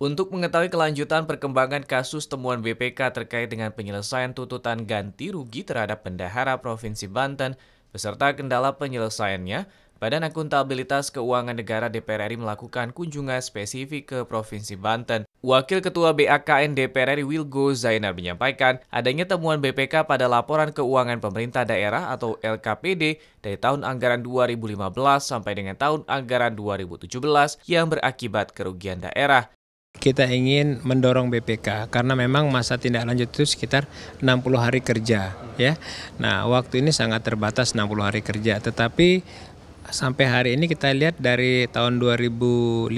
Untuk mengetahui kelanjutan perkembangan kasus temuan BPK terkait dengan penyelesaian tuntutan ganti rugi terhadap bendahara Provinsi Banten beserta kendala penyelesaiannya, Badan Akuntabilitas Keuangan Negara DPR RI melakukan kunjungan spesifik ke Provinsi Banten. Wakil Ketua BAKN DPR RI Wilgo Zainal menyampaikan adanya temuan BPK pada laporan keuangan pemerintah daerah atau LKPD dari tahun anggaran 2015 sampai dengan tahun anggaran 2017 yang berakibat kerugian daerah kita ingin mendorong BPK karena memang masa tindak lanjut itu sekitar 60 hari kerja ya. Nah, waktu ini sangat terbatas 60 hari kerja, tetapi sampai hari ini kita lihat dari tahun 2015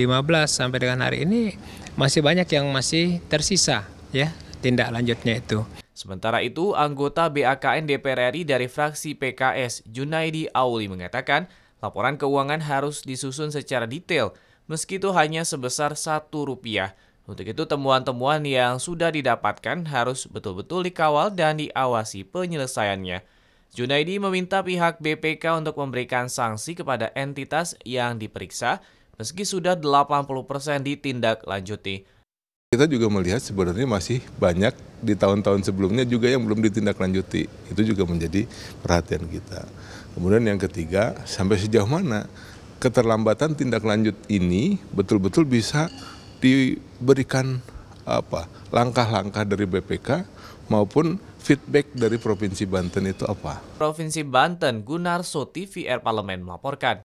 sampai dengan hari ini masih banyak yang masih tersisa ya tindak lanjutnya itu. Sementara itu, anggota BAKN DPR RI dari fraksi PKS, Junaidi Auli mengatakan, laporan keuangan harus disusun secara detail, meski itu hanya sebesar satu rupiah. Untuk itu, temuan-temuan yang sudah didapatkan harus betul-betul dikawal dan diawasi penyelesaiannya. Junaidi meminta pihak BPK untuk memberikan sanksi kepada entitas yang diperiksa meski sudah 80% ditindaklanjuti. Kita juga melihat sebenarnya masih banyak di tahun-tahun sebelumnya juga yang belum ditindaklanjuti. Itu juga menjadi perhatian kita. Kemudian yang ketiga, sampai sejauh mana keterlambatan tindak lanjut ini betul-betul bisa diberikan apa langkah-langkah dari BPK maupun feedback dari Provinsi Banten itu apa? Provinsi Banten Gunar Soti VR Parlemen melaporkan.